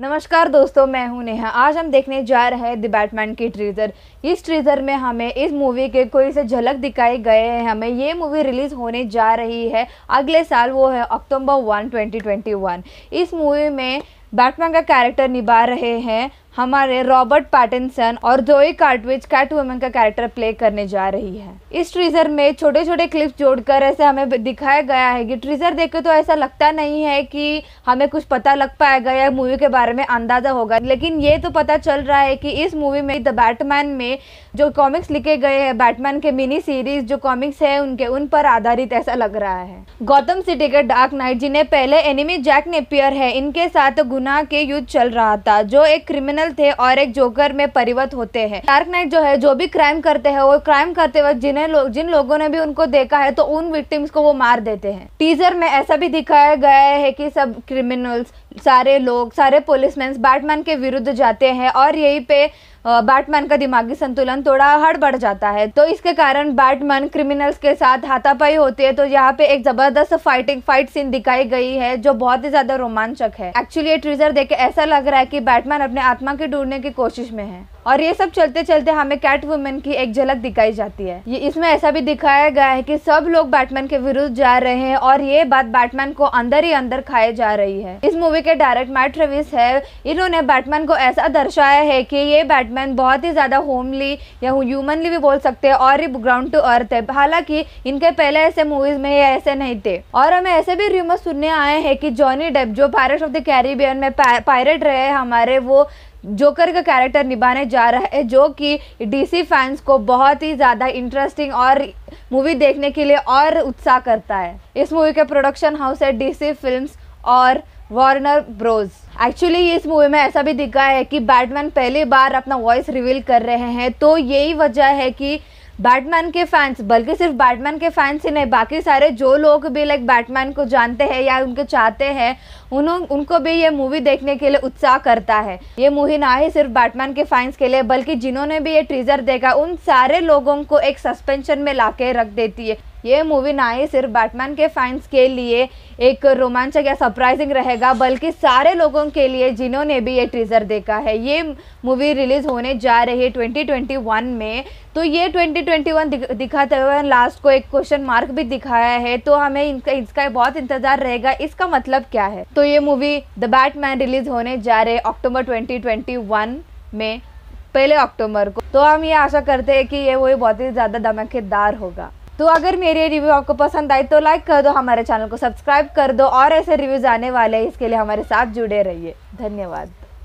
नमस्कार दोस्तों मैं हूं नेहा आज हम देखने जा रहे हैं द बैटमैन की ट्रीज़र इस ट्रीज़र में हमें इस मूवी के कोई से झलक दिखाए गए हैं हमें ये मूवी रिलीज़ होने जा रही है अगले साल वो है अक्टूबर वन 2021 इस मूवी में बैटमैन का कैरेक्टर निभा रहे हैं हमारे रॉबर्ट पैटिनसन और जोई कार्टविच कैट वुमेन का कैरेक्टर प्ले करने जा रही है इस ट्रीजर में छोटे छोटे क्लिप्स जोड़कर ऐसे हमें दिखाया गया है कि ट्रीजर देखे तो ऐसा लगता नहीं है कि हमें कुछ पता लग पाएगा या मूवी के बारे में अंदाजा होगा लेकिन ये तो पता चल रहा है कि इस मूवी में द बैटमैन में जो कॉमिक्स लिखे गए हैं बैटमैन के मिनी सीरीज जो कॉमिक्स है उनके उन पर आधारित ऐसा लग रहा है गौतम सिटी के डार्क नाइट जिन्हें पहले एनिमी जैक नेपियर है इनके साथ गुना के युद्ध चल रहा था जो एक क्रिमिनल क्रिमिनल थे और एक जोकर में परिवर्त होते हैं डार्क नाइट जो है जो भी क्राइम करते हैं वो क्राइम करते वक्त जिन्हें लो, जिन लोगों ने भी उनको देखा है तो उन विक्टिम्स को वो मार देते हैं टीजर में ऐसा भी दिखाया गया है कि सब क्रिमिनल्स सारे लोग सारे पुलिसमैन बैटमैन के विरुद्ध जाते हैं और यहीं पे बैटमैन का दिमागी संतुलन थोड़ा हड़बड़ जाता है तो इसके कारण बैटमैन क्रिमिनल्स के साथ हाथापाई होती है तो यहाँ पे एक जबरदस्त फाइटिंग फाइट सीन दिखाई गई है जो बहुत ही ज्यादा रोमांचक है एक्चुअली ये ट्रीजर देख के ऐसा लग रहा है कि बैटमैन अपने आत्मा के ढूंढने की कोशिश में है और ये सब चलते चलते हमें कैट वुमेन की एक झलक दिखाई जाती है ये इसमें ऐसा भी दिखाया गया है कि सब लोग बैटमैन के विरुद्ध जा रहे हैं और ये बात बैटमैन को अंदर ही अंदर खाए जा रही है इस मूवी के डायरेक्ट मैट रेविस है इन्होंने बैटमैन को ऐसा दर्शाया है कि ये बैटमैन बहुत ही ज़्यादा होमली या ह्यूमनली भी बोल सकते हैं और ये ग्राउंड टू अर्थ है हालांकि इनके पहले ऐसे मूवीज में ये ऐसे नहीं थे और हमें ऐसे भी र्यूमर सुनने आए हैं कि जॉनी डेप जो पायरेट ऑफ द कैरिबियन में पायरेट रहे हमारे वो जोकर का कैरेक्टर निभाने जा रहा है जो कि डीसी फैंस को बहुत ही ज़्यादा इंटरेस्टिंग और मूवी देखने के लिए और उत्साह करता है इस मूवी के प्रोडक्शन हाउस है डीसी फिल्म्स और वार्नर ब्रोज एक्चुअली इस मूवी में ऐसा भी दिखा है कि बैटमैन पहली बार अपना वॉइस रिवील कर रहे हैं तो यही वजह है कि बैटमैन के फैंस बल्कि सिर्फ बैटमैन के फैंस ही नहीं बाकी सारे जो लोग भी लाइक बैटमैन को जानते हैं या उनके चाहते हैं उन्हों उनको भी ये मूवी देखने के लिए उत्साह करता है ये मूवी ना ही सिर्फ बैटमैन के फैंस के लिए बल्कि जिन्होंने भी ये ट्रीजर देखा उन सारे लोगों को एक सस्पेंशन में ला रख देती है ये मूवी ना ही सिर्फ बैटमैन के फैंस के लिए एक रोमांचक या सरप्राइजिंग रहेगा बल्कि सारे लोगों के लिए जिन्होंने भी ये ट्रीज़र देखा है ये मूवी रिलीज़ होने जा रही है 2021 में तो ये 2021 दिख, दिखाते हुए लास्ट को एक क्वेश्चन मार्क भी दिखाया है तो हमें इनका इसका बहुत इंतज़ार रहेगा इसका मतलब क्या है तो ये मूवी द बैटमैन रिलीज़ होने जा रहे अक्टूबर ट्वेंटी में पहले अक्टूबर को तो हम ये आशा करते हैं कि ये वही बहुत ही ज़्यादा धमाकेदार होगा तो अगर मेरे रिव्यू आपको पसंद आए तो लाइक कर दो हमारे चैनल को सब्सक्राइब कर दो और ऐसे रिव्यूज़ आने वाले हैं इसके लिए हमारे साथ जुड़े रहिए धन्यवाद